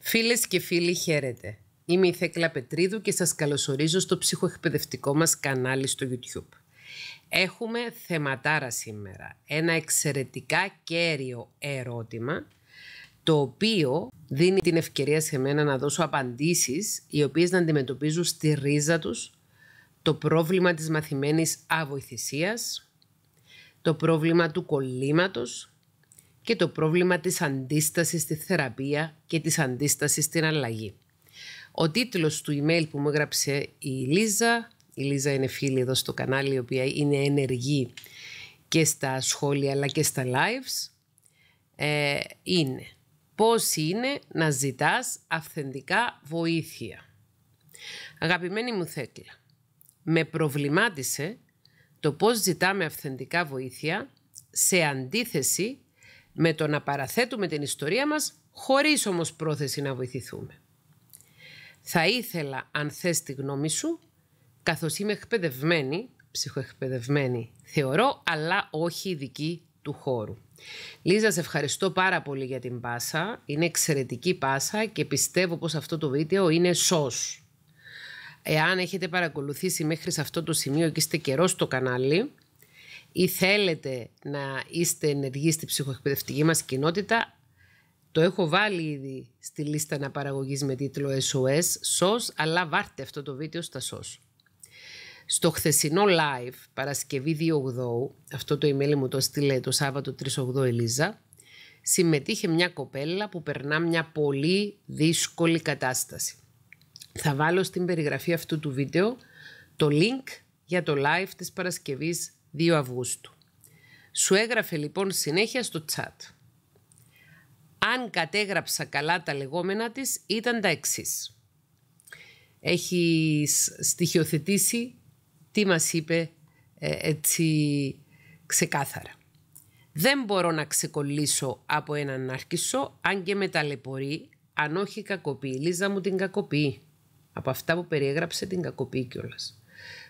Φίλες και φίλοι χαίρετε. Είμαι η Θέκλα Πετρίδου και σας καλωσορίζω στο ψυχοεκπαιδευτικό μας κανάλι στο YouTube. Έχουμε θεματάρα σήμερα. Ένα εξαιρετικά κέριο ερώτημα το οποίο δίνει την ευκαιρία σε μένα να δώσω απαντήσεις οι οποίες να αντιμετωπίζουν στη ρίζα τους το πρόβλημα της μαθημένης αβοηθησίας, το πρόβλημα του κολλήματος και το πρόβλημα της αντίστασης στη θεραπεία και της αντίστασης στην αλλαγή. Ο τίτλος του email που μου έγραψε η Λίζα, η Λίζα είναι φίλη εδώ στο κανάλι, η οποία είναι ενεργή και στα σχόλια αλλά και στα lives, ε, είναι πώς είναι να ζητάς αυθεντικά βοήθεια. Αγαπημένη μου Θέκλα, με προβλημάτισε το πώς ζητάμε αυθεντικά βοήθεια σε αντίθεση με το να παραθέτουμε την ιστορία μας χωρίς όμως πρόθεση να βοηθηθούμε. Θα ήθελα, αν θες τη γνώμη σου, καθώς είμαι εκπαιδευμένη, ψυχοεκπαιδευμένη θεωρώ, αλλά όχι ειδική του χώρου. Λίζα, σε ευχαριστώ πάρα πολύ για την πάσα. Είναι εξαιρετική πάσα και πιστεύω πως αυτό το βίντεο είναι σως. Εάν έχετε παρακολουθήσει μέχρι σε αυτό το σημείο και είστε καιρός στο κανάλι, ή θέλετε να είστε ενεργοί στη ψυχοεκπαιδευτική μας κοινότητα, το έχω βάλει ήδη στη λίστα αναπαραγωγής με τίτλο SOS, SOS, αλλά βάρτε αυτό το βίντεο στα SOS. Στο χθεσινό live, Παρασκευή 2.8, αυτό το email μου το στείλε το Σάββατο 3.8 Ελίζα, συμμετείχε μια κοπέλα που περνά μια πολύ δύσκολη κατάσταση. Θα βάλω στην περιγραφή αυτού του βίντεο το link για το live της Παρασκευής 2 Αυγούστου. Σου έγραφε λοιπόν συνέχεια στο τσάτ. Αν κατέγραψα καλά τα λεγόμενα της, ήταν τα εξής. Έχεις στοιχειοθετήσει τι μας είπε ε, έτσι ξεκάθαρα. Δεν μπορώ να ξεκολλήσω από έναν άρχισο, αν και με ταλαιπωρεί, αν όχι κακοποιεί. Λίζα μου την κακοποιεί. Από αυτά που περιέγραψε την κακοποιεί κιόλας.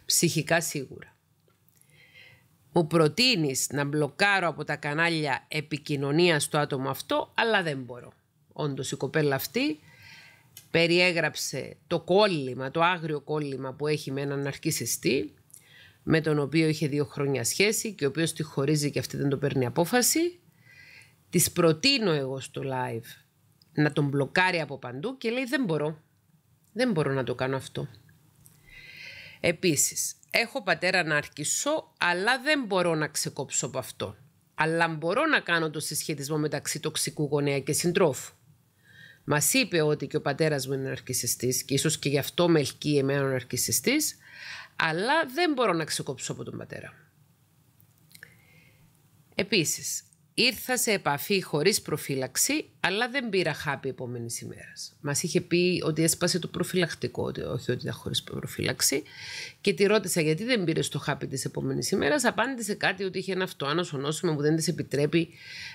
Ψυχικά σίγουρα. Μου προτείνεις να μπλοκάρω από τα κανάλια επικοινωνίας το άτομο αυτό, αλλά δεν μπορώ. Όντως η κοπέλα αυτή περιέγραψε το κόλλημα, το άγριο κόλλημα που έχει με έναν αρχισιστή, με τον οποίο είχε δύο χρόνια σχέση και ο οποίος τη χωρίζει και αυτή δεν το παίρνει απόφαση. Της προτείνω εγώ στο live να τον μπλοκάρει από παντού και λέει δεν μπορώ. Δεν μπορώ να το κάνω αυτό. Επίσης, έχω πατέρα να αρχίσω αλλά δεν μπορώ να ξεκόψω από αυτό. Αλλά μπορώ να κάνω το συσχετισμό μεταξύ τοξικού γονέα και συντρόφου. Μας είπε ότι και ο πατέρας μου είναι ναρκιστή και ίσως και γι' αυτό με ελκύει εμένα ο αλλά δεν μπορώ να ξεκόψω από τον πατέρα Επίσης, Ήρθα σε επαφή χωρίς προφύλαξη, αλλά δεν πήρα χάπι επόμενης ημέρας. Μας είχε πει ότι έσπασε το προφυλακτικό, ότι όχι ότι ήταν χωρίς προφύλαξη. Και τη ρώτησα γιατί δεν πήρες το χάπι της επόμενης ημέρας. Απάντησε κάτι ότι είχε ένα αυτοάνωσο νόσημα που δεν της επιτρέπει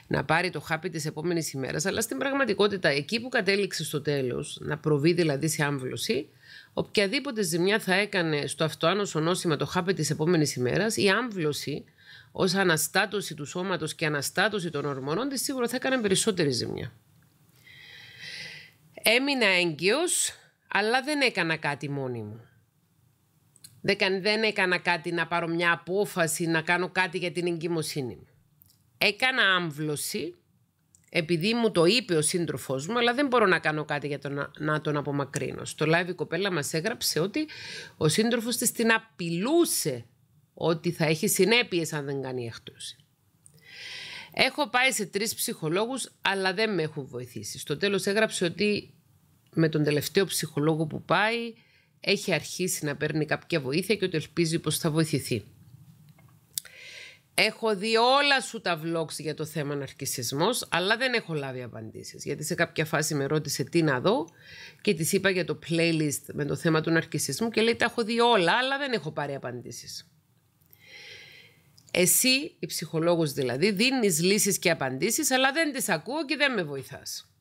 να πάρει το χάπι της επόμενης ημέρας. Αλλά στην πραγματικότητα, εκεί που κατέληξε στο τέλος, να προβεί δηλαδή σε άμβλωση, οποιαδήποτε ζημιά θα έκανε στο αυτοάνωσο νόσημα το χάπι της επόμενης ημέρας, η άμβλωση ως αναστάτωση του σώματος και αναστάτωση των ορμονών της, σίγουρα θα έκαναν περισσότερη ζημιά. Έμεινα έγκυος, αλλά δεν έκανα κάτι μόνη μου. Δεν έκανα κάτι να πάρω μια απόφαση, να κάνω κάτι για την εγκυμοσύνη μου. Έκανα άμβλωση, επειδή μου το είπε ο σύντροφός μου, αλλά δεν μπορώ να κάνω κάτι για το να τον απομακρύνω. Στο live η κοπέλα μας έγραψε ότι ο σύντροφος της την απειλούσε ότι θα έχει συνέπειες αν δεν κάνει εκτός. Έχω πάει σε τρεις ψυχολόγους, αλλά δεν με έχουν βοηθήσει. Στο τέλος έγραψε ότι με τον τελευταίο ψυχολόγο που πάει έχει αρχίσει να παίρνει κάποια βοήθεια και ότι ελπίζει πως θα βοηθηθεί. Έχω δει όλα σου τα vlogs για το θέμα ναρκισισμός, αλλά δεν έχω λάβει απαντήσεις. Γιατί σε κάποια φάση με ρώτησε τι να δω και της είπα για το playlist με το θέμα του ναρκισισμού και λέει τα έχω δει όλα, αλλά δεν έχω πάρει απαντήσεις. Εσύ, η ψυχολόγος δηλαδή, δίνεις λύσεις και απαντήσεις, αλλά δεν τις ακούω και δεν με βοηθάς.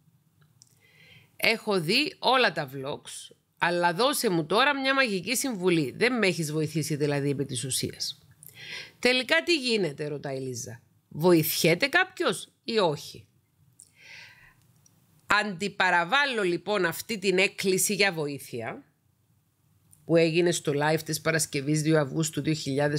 Έχω δει όλα τα vlogs, αλλά δώσε μου τώρα μια μαγική συμβουλή. Δεν με έχεις βοηθήσει δηλαδή επί της ουσίας. Τελικά τι γίνεται, ρωτάει η Λίζα. Βοηθιέται κάποιος ή όχι. Αντιπαραβάλλω λοιπόν αυτή την έκκληση για βοήθεια που έγινε στο live της Παρασκευής 2 Αυγούστου 2024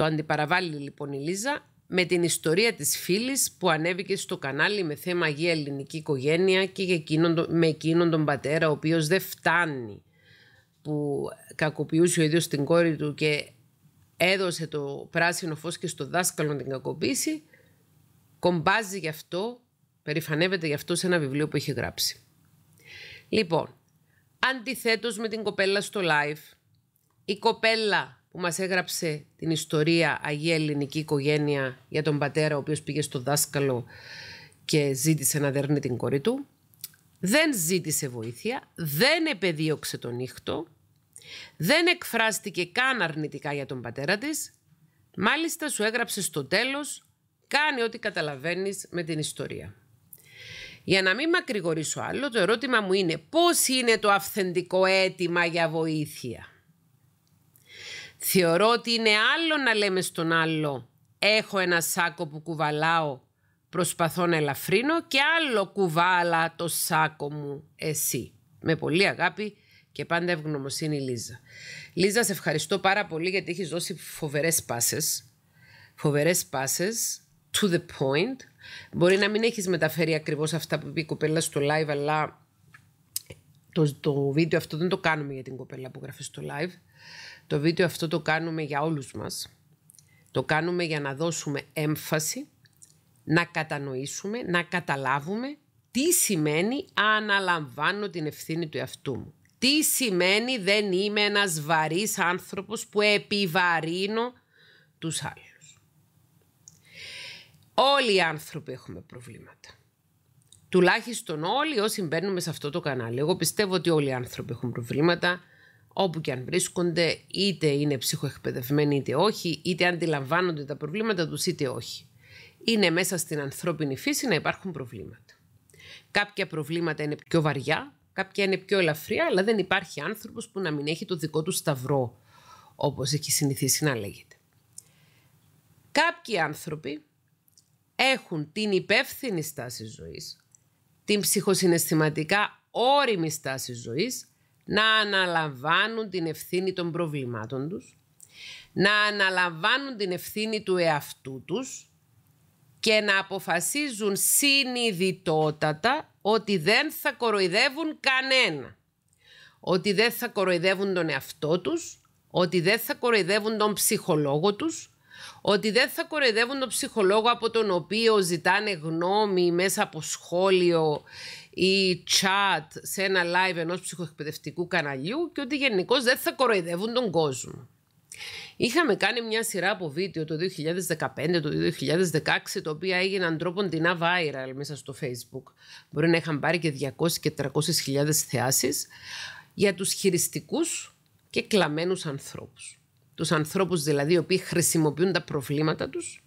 το αντιπαραβάλλει λοιπόν η Λίζα με την ιστορία της φίλης που ανέβηκε στο κανάλι με θέμα για Ελληνική Οικογένεια και με εκείνον τον πατέρα ο οποίος δεν φτάνει που κακοποιούσε ο ίδιος την κόρη του και έδωσε το πράσινο φως και στο δάσκαλο την κακοποιήσει. κομπάζει γι' αυτό, περηφανεύεται γι' αυτό σε ένα βιβλίο που έχει γράψει. Λοιπόν, αντιθέτως με την κοπέλα στο live, η κοπέλα που μας έγραψε την ιστορία Αγία Ελληνική Οικογένεια για τον πατέρα ο οποίος πήγε στο δάσκαλο και ζήτησε να δέρνει την κόρη του. Δεν ζήτησε βοήθεια, δεν επεδίωξε τον νύχτο, δεν εκφράστηκε καν αρνητικά για τον πατέρα της. Μάλιστα σου έγραψε στο τέλος «Κάνει ό,τι καταλαβαίνεις με την ιστορία». Για να μην μακρηγορήσω άλλο, το ερώτημα μου είναι πώς είναι το αυθεντικό αίτημα για βοήθεια. Θεωρώ ότι είναι άλλο να λέμε στον άλλο «Έχω ένα σάκο που κουβαλάω, προσπαθώ να ελαφρύνω» και άλλο «Κουβάλα το σάκο μου εσύ». Με πολύ αγάπη και πάντα ευγνωμοσύνη Λίζα. Λίζα, σε ευχαριστώ πάρα πολύ γιατί έχεις δώσει φοβερές πάσες. Φοβερές πάσες, to the point. Μπορεί να μην έχεις μεταφέρει ακριβώς αυτά που είπε η κοπέλα στο live, αλλά το, το βίντεο αυτό δεν το κάνουμε για την κοπέλα που γράφει στο live. Το βίντεο αυτό το κάνουμε για όλους μας. Το κάνουμε για να δώσουμε έμφαση, να κατανοήσουμε, να καταλάβουμε τι σημαίνει αναλαμβάνω την ευθύνη του εαυτού μου. Τι σημαίνει δεν είμαι ένας βαρύς άνθρωπος που επιβαρύνω τους άλλους. Όλοι οι άνθρωποι έχουμε προβλήματα. Τουλάχιστον όλοι όσοι μπαίνουμε σε αυτό το κανάλι. Εγώ πιστεύω ότι όλοι οι άνθρωποι έχουν προβλήματα όπου και αν βρίσκονται, είτε είναι ψυχοεκπαιδευμένοι είτε όχι, είτε αντιλαμβάνονται τα προβλήματα τους είτε όχι. Είναι μέσα στην ανθρώπινη φύση να υπάρχουν προβλήματα. Κάποια προβλήματα είναι πιο βαριά, κάποια είναι πιο ελαφριά, αλλά δεν υπάρχει άνθρωπος που να μην έχει το δικό του σταυρό, όπως έχει συνηθίσει να λέγεται. Κάποιοι άνθρωποι έχουν την υπεύθυνη στάση ζωής, την ψυχοσυναισθηματικά όριμη στάση ζωής, να αναλαμβάνουν την ευθύνη των προβλημάτων τους, να αναλαμβάνουν την ευθύνη του εαυτού τους και να αποφασίζουν συνειδητότατα ότι δεν θα κοροϊδεύουν κανένα. Ότι δεν θα κοροϊδεύουν τον εαυτό τους, ότι δεν θα κοροϊδεύουν τον ψυχολόγο τους, ότι δεν θα κοροϊδεύουν τον ψυχολόγο από τον οποίο ζητάνε γνώμη μέσα από σχόλιο ή chat σε ένα live ενός ψυχοεκπαιδευτικού καναλιού και ότι γενικώς δεν θα κοροϊδεύουν τον κόσμο. Είχαμε κάνει μια σειρά από βίντεο το 2015, το 2016, το οποίο έγιναν τρόπον την viral μέσα στο facebook. Μπορεί να είχαν πάρει και 200 και 300 χιλιάδες θεάσεις για τους χειριστικούς και κλαμμένους ανθρώπους. Τους ανθρώπους δηλαδή οι οποίοι χρησιμοποιούν τα προβλήματα τους,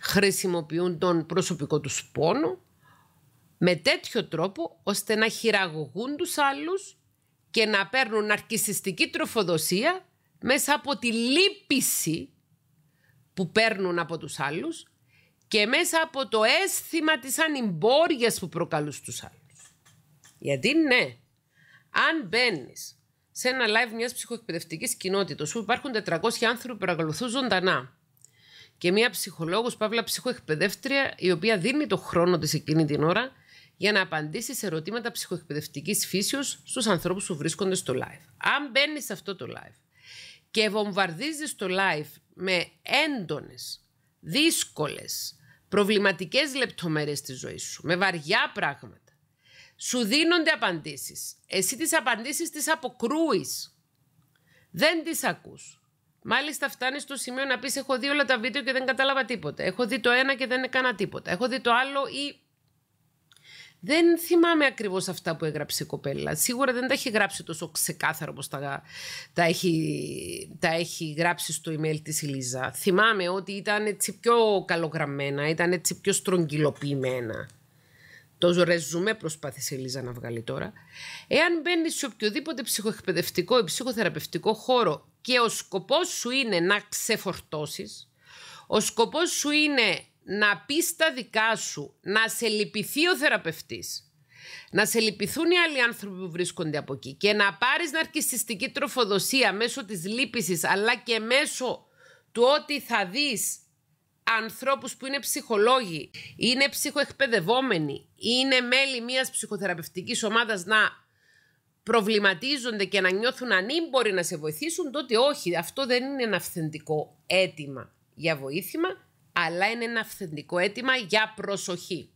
χρησιμοποιούν τον προσωπικό τους πόνο με τέτοιο τρόπο ώστε να χειραγωγούν τους άλλους και να παίρνουν αρκισιστική τροφοδοσία μέσα από τη λύπηση που παίρνουν από τους άλλους και μέσα από το αίσθημα της ανυμπόριας που προκαλούν στους άλλους. Γιατί ναι, αν μπαίνεις σε ένα live μιας ψυχοεκπαιδευτικής κοινότητας όπου υπάρχουν 400 άνθρωποι που παρακολουθούν ζωντανά. Και μια ψυχολόγος, παύλα ψυχοεκπαιδεύτρια, η οποία δίνει το χρόνο της εκείνη την ώρα για να απαντήσει σε ερωτήματα ψυχοεκπαιδευτικής φύσεως στους ανθρώπους που βρίσκονται στο live. Αν μπαίνει σε αυτό το live και βομβαρδίζεις το live με έντονες, δύσκολες, προβληματικές λεπτομέρειες τη ζωή σου, με βαριά πράγματα σου δίνονται απαντήσεις. Εσύ τις απαντήσεις τις αποκρούεις. Δεν τις ακούς. Μάλιστα φτάνεις στο σημείο να πεις έχω δει όλα τα βίντεο και δεν κατάλαβα τίποτα. Έχω δει το ένα και δεν έκανα τίποτα. Έχω δει το άλλο ή... Δεν θυμάμαι ακριβώς αυτά που έγραψε η κοπέλα. Σίγουρα δεν τα έχει γράψει τόσο ξεκάθαρο όπως τα, τα, έχει, τα έχει γράψει στο email της η Λίζα. Θυμάμαι ότι ήταν έτσι πιο καλογραμμένα, ήταν έτσι πιο στρογγυλοποιημένα. Το ρεζουμέ προσπάθησε η Λίζα να βγάλει τώρα. Εάν μπαίνει σε οποιοδήποτε ψυχοεκπαιδευτικό ή ψυχοθεραπευτικό χώρο και ο σκοπός σου είναι να ξεφορτώσεις, ο σκοπός σου είναι να πεις τα δικά σου, να σε λυπηθεί ο θεραπευτής, να σε λυπηθούν οι άλλοι άνθρωποι που βρίσκονται από εκεί και να πάρεις ναρκιστική τροφοδοσία μέσω της λύπησης αλλά και μέσω του ότι θα δεις ανθρώπους που είναι ψυχολόγοι, είναι ψυχοεκπαιδευόμενοι, είναι μέλη μιας ψυχοθεραπευτικής ομάδας να προβληματίζονται και να νιώθουν ανήμποροι να σε βοηθήσουν, τότε όχι, αυτό δεν είναι ένα αυθεντικό αίτημα για βοήθημα, αλλά είναι ένα αυθεντικό αίτημα για προσοχή.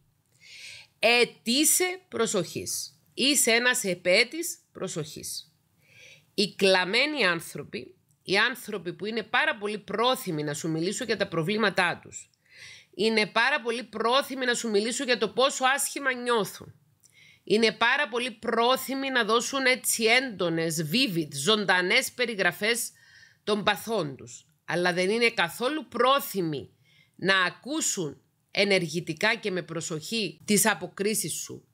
Ετήσε προσοχής. Είσαι ένας επέτης προσοχής. Οι κλαμμένοι άνθρωποι οι άνθρωποι που είναι πάρα πολύ πρόθυμοι να σου μιλήσουν για τα προβλήματά τους. Είναι πάρα πολύ πρόθυμοι να σου μιλήσουν για το πόσο άσχημα νιώθουν. Είναι πάρα πολύ πρόθυμοι να δώσουν έτσι έντονες, vivid, ζωντανές περιγραφές των παθών τους. Αλλά δεν είναι καθόλου πρόθυμοι να ακούσουν ενεργητικά και με προσοχή τις αποκρίσεις σου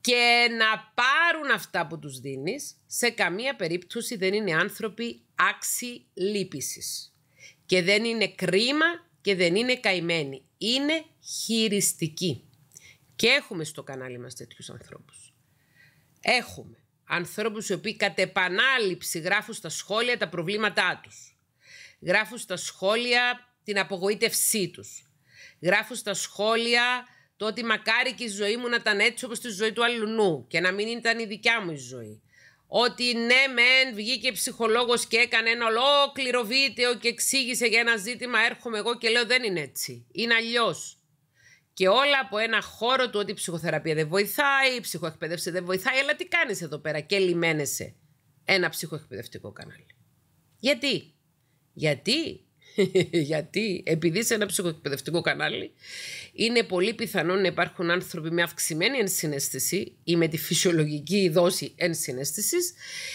και να πάρουν αυτά που τους δίνεις, σε καμία περίπτωση δεν είναι άνθρωποι άξιοι λύπησης. Και δεν είναι κρίμα και δεν είναι καημένοι. Είναι χειριστικοί. Και έχουμε στο κανάλι μας τέτοιους ανθρώπους. Έχουμε ανθρώπους οι οποίοι κατ' επανάληψη γράφουν στα σχόλια τα προβλήματά τους. Γράφουν στα σχόλια την απογοήτευσή τους. Γράφουν στα σχόλια το ότι μακάρι και η ζωή μου να ήταν έτσι όπως τη ζωή του αλλού και να μην ήταν η δικιά μου η ζωή. Ότι ναι μεν βγήκε ψυχολόγος και έκανε ένα ολόκληρο βίντεο και εξήγησε για ένα ζήτημα έρχομαι εγώ και λέω δεν είναι έτσι. Είναι αλλιώς. Και όλα από ένα χώρο του ότι η ψυχοθεραπεία δεν βοηθάει, η ψυχοεκπαίδευση δεν βοηθάει, αλλά τι κάνεις εδώ πέρα και λιμένεσαι ένα ψυχοεκπαιδευτικό κανάλι. Γιατί? Γιατί Γιατί επειδή σε ένα ψυχοεκπαιδευτικό κανάλι είναι πολύ πιθανό να υπάρχουν άνθρωποι με αυξημένη ενσυναίσθηση ή με τη φυσιολογική δόση ενσυναίσθησης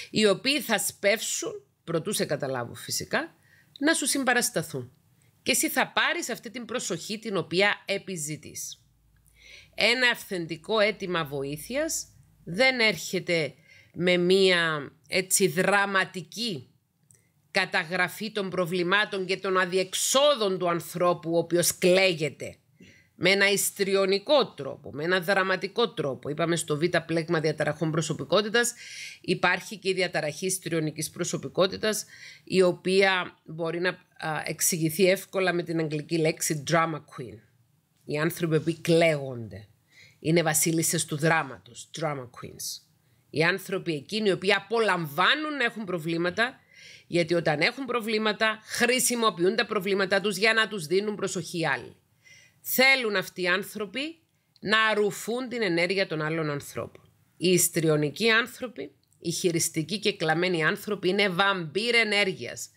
οι οποίοι θα σπεύσουν, προτού σε καταλάβω φυσικά, να σου συμπαρασταθούν. Και εσύ θα πάρεις αυτή την προσοχή την οποία επιζητείς. Ένα αυθεντικό αίτημα βοήθειας δεν έρχεται με μία έτσι δραματική καταγραφή των προβλημάτων και των αδιεξόδων του ανθρώπου ο οποίος κλαίγεται με ένα ιστριονικό τρόπο, με ένα δραματικό τρόπο. Είπαμε στο β' πλέγμα διαταραχών προσωπικότητας υπάρχει και η διαταραχή ιστριονικής προσωπικότητας η οποία μπορεί να εξηγηθεί εύκολα με την αγγλική λέξη drama queen. Οι άνθρωποι που κλαίγονται είναι βασίλισσες του δράματος, drama queens. Οι άνθρωποι εκείνοι οι οποίοι απολαμβάνουν να έχουν προβλήματα γιατί όταν έχουν προβλήματα, χρησιμοποιούν τα προβλήματά τους για να τους δίνουν προσοχή άλλοι. Θέλουν αυτοί οι άνθρωποι να αρουφούν την ενέργεια των άλλων ανθρώπων. Οι ιστριονικοί άνθρωποι, οι χειριστικοί και κλαμμένοι άνθρωποι είναι βαμπύρ ενέργειας,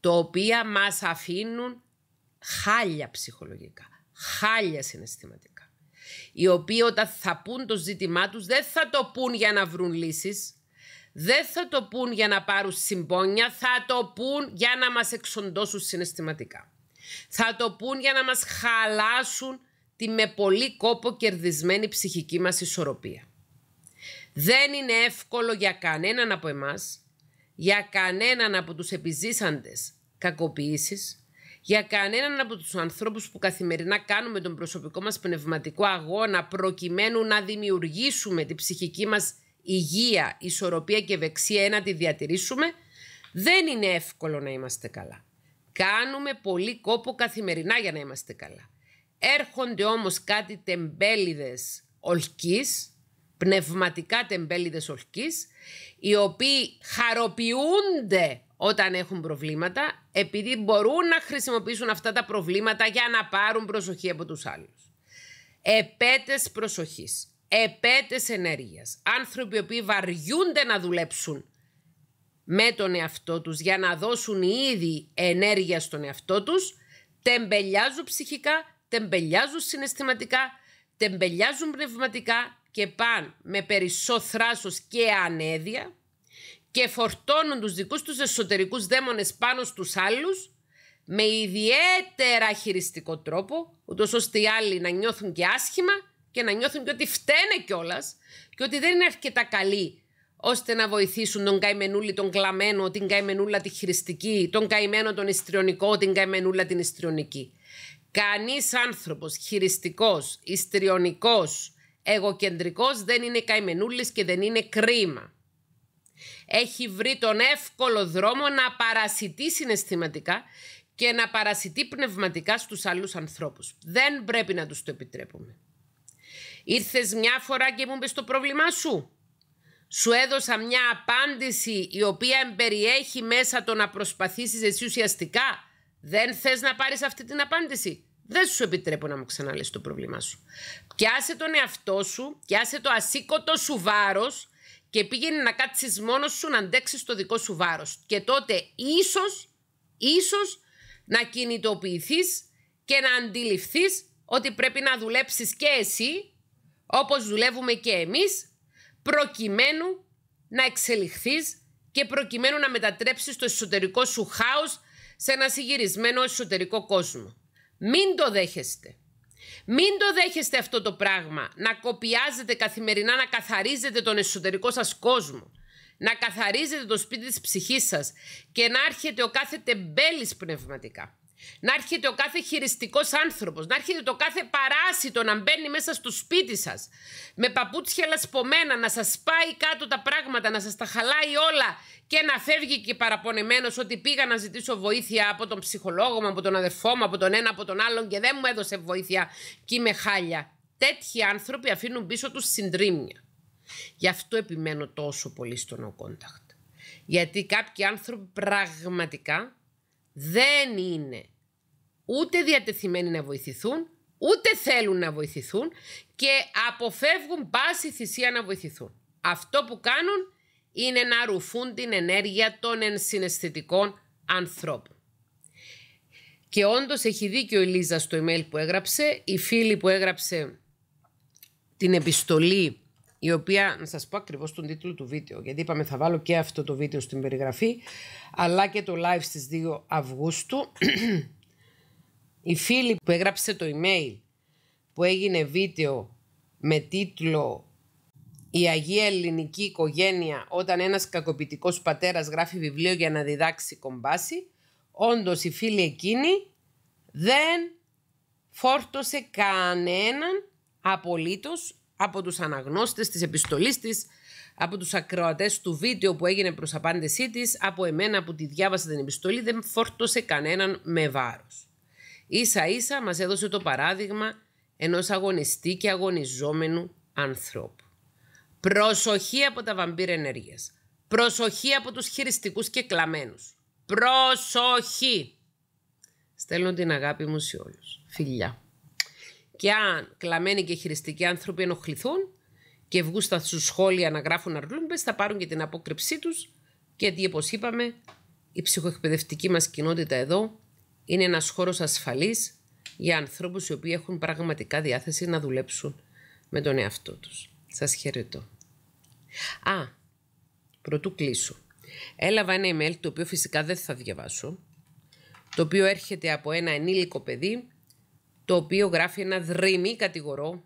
το οποία μας αφήνουν χάλια ψυχολογικά, χάλια συναισθηματικά. Οι οποίοι όταν θα πούν το ζήτημά τους δεν θα το πούν για να βρουν λύσεις, δεν θα το πούν για να πάρουν συμπόνια, θα το πούν για να μας εξοντώσουν συναισθηματικά. Θα το πούν για να μας χαλάσουν τη με πολύ κόπο κερδισμένη ψυχική μας ισορροπία. Δεν είναι εύκολο για κανέναν από εμάς, για κανέναν από τους επιζήσαντες κακοποιήσεις, για κανέναν από τους ανθρώπους που καθημερινά κάνουμε τον προσωπικό μας πνευματικό αγώνα προκειμένου να δημιουργήσουμε την ψυχική μας υγεία, ισορροπία και ευεξία να τη διατηρήσουμε, δεν είναι εύκολο να είμαστε καλά. Κάνουμε πολύ κόπο καθημερινά για να είμαστε καλά. Έρχονται όμως κάτι τεμπέλιδες ολκής, πνευματικά τεμπέλιδες ολκής, οι οποίοι χαροποιούνται όταν έχουν προβλήματα, επειδή μπορούν να χρησιμοποιήσουν αυτά τα προβλήματα για να πάρουν προσοχή από τους άλλους. Επέτες προσοχής επέτες ενέργειας. άνθρωποι οι οποίοι βαριούνται να δουλέψουν με τον εαυτό τους για να δώσουν ήδη ενέργεια στον εαυτό τους, τεμπελιάζουν ψυχικά, τεμπελιάζουν συναισθηματικά, τεμπελιάζουν πνευματικά και πάνε με περισσό θράσος και ανέδεια και φορτώνουν τους δικούς τους εσωτερικούς δαίμονες πάνω στους άλλους με ιδιαίτερα χειριστικό τρόπο, ούτως ώστε οι άλλοι να νιώθουν και άσχημα και να νιώθουν και ότι φταίνε κιόλας και ότι δεν είναι αρκετά καλοί ώστε να βοηθήσουν τον καημενούλη, τον κλαμμένο, την καημενούλα τη χρηστική, τον καημένο τον ιστριονικό, την καημενούλα την ιστριονική. Κανείς άνθρωπος, χειριστικός, ιστριονικός, εγώκεντρικό, δεν είναι καημενούλης και δεν είναι κρίμα. Έχει βρει τον εύκολο δρόμο να παρασιτεί συναισθηματικά και να παρασιτεί πνευματικά στους άλλους ανθρώπους. Δεν πρέπει να τους το επιτρέπουμε. Ήρθες μια φορά και μου στο το πρόβλημά σου. Σου έδωσα μια απάντηση η οποία εμπεριέχει μέσα το να προσπαθήσεις εσύ ουσιαστικά. Δεν θες να πάρεις αυτή την απάντηση. Δεν σου επιτρέπω να μου ξαναλες το πρόβλημά σου. Πιάσε τον εαυτό σου, πιάσε το ασήκωτο σου βάρος, και πήγαινε να κάτσεις μόνος σου να αντέξεις το δικό σου βάρος Και τότε ίσως ίσως να κινητοποιηθείς και να αντιληφθείς ότι πρέπει να δουλέψεις και εσύ όπως δουλεύουμε και εμείς, προκειμένου να εξελιχθείς και προκειμένου να μετατρέψεις το εσωτερικό σου χάος σε ένα συγυρισμένο εσωτερικό κόσμο. Μην το δέχεστε. Μην το δέχεστε αυτό το πράγμα, να κοπιάζετε καθημερινά, να καθαρίζετε τον εσωτερικό σας κόσμο, να καθαρίζετε το σπίτι της ψυχής σας και να έρχεται ο κάθε τεμπέλης πνευματικά να έρχεται ο κάθε χειριστικός άνθρωπος, να έρχεται το κάθε παράσιτο να μπαίνει μέσα στο σπίτι σας, με παπούτσια λασπωμένα, να σας πάει κάτω τα πράγματα, να σας τα χαλάει όλα και να φεύγει και παραπονεμένος ότι πήγα να ζητήσω βοήθεια από τον ψυχολόγο μου, από τον αδερφό μου, από τον ένα, από τον άλλον και δεν μου έδωσε βοήθεια και είμαι χάλια. Τέτοιοι άνθρωποι αφήνουν πίσω τους συντρίμια. Γι' αυτό επιμένω τόσο πολύ στο no contact. Γιατί κάποιοι άνθρωποι πραγματικά δεν είναι ούτε διατεθειμένοι να βοηθηθούν, ούτε θέλουν να βοηθηθούν και αποφεύγουν πάση θυσία να βοηθηθούν. Αυτό που κάνουν είναι να ρουφούν την ενέργεια των ενσυναισθητικών ανθρώπων. Και όντως έχει δίκιο η Λίζα στο email που έγραψε, η φίλη που έγραψε την επιστολή η οποία, να σας πω ακριβώς τον τίτλο του βίντεο, γιατί είπαμε θα βάλω και αυτό το βίντεο στην περιγραφή, αλλά και το live στις 2 Αυγούστου, η φίλη που έγραψε το email που έγινε βίντεο με τίτλο «Η Αγία Ελληνική Οικογένεια όταν ένας κακοποιητικός πατέρας γράφει βιβλίο για να διδάξει κομπάση» όντως η φίλη εκείνη δεν φόρτωσε κανέναν απολύτως από τους αναγνώστες της επιστολής της, από τους ακροατές του βίντεο που έγινε προς απάντησή της, από εμένα που τη διάβασα την επιστολή, δεν φόρτωσε κανέναν με βάρος. Ίσα ίσα μας έδωσε το παράδειγμα ενός αγωνιστή και αγωνιζόμενου ανθρώπου. Προσοχή από τα βαμπύρ ενέργειας. Προσοχή από τους χειριστικούς και κλαμμένους. Προσοχή! Στέλνω την αγάπη μου σε όλους. Φιλιά. Και αν κλαμμένοι και χειριστικοί άνθρωποι ενοχληθούν και βγουν στα σχόλια να γράφουν αρλούμπες, θα πάρουν και την απόκρυψή τους. Και γιατί, όπως είπαμε, η ψυχοεκπαιδευτική μας κοινότητα εδώ είναι ένας χώρος ασφαλής για ανθρώπους οι οποίοι έχουν πραγματικά διάθεση να δουλέψουν με τον εαυτό τους. Σας χαιρετώ. Α, πρωτού κλείσω. Έλαβα ένα email το οποίο φυσικά δεν θα διαβάσω, το οποίο έρχεται από ένα ενήλικο παιδί, το οποίο γράφει ένα δρυμμή κατηγορό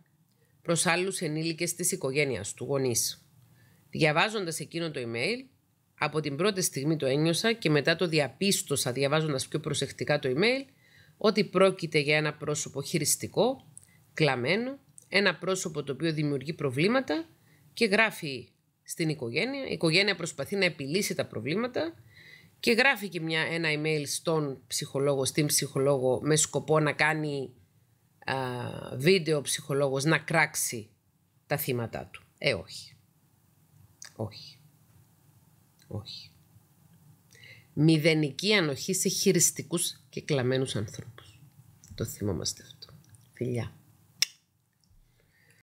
προς άλλους ενήλικες της οικογένειας του γονείς. Διαβάζοντας εκείνο το email, από την πρώτη στιγμή το ένιωσα και μετά το διαπίστωσα διαβάζοντας πιο προσεκτικά το email ότι πρόκειται για ένα πρόσωπο χειριστικό, κλαμμένο, ένα πρόσωπο το οποίο δημιουργεί προβλήματα και γράφει στην οικογένεια. Η οικογένεια προσπαθεί να επιλύσει τα προβλήματα και γράφει και μια, ένα email στον ψυχολόγο, στην ψυχολόγο με σκοπό να κάνει α, βίντεο ψυχολόγος να κράξει τα θύματα του. Ε, όχι. Όχι. Όχι. Μηδενική ανοχή σε χειριστικούς και κλαμμένους ανθρώπους. Το θυμόμαστε αυτό. Φιλιά.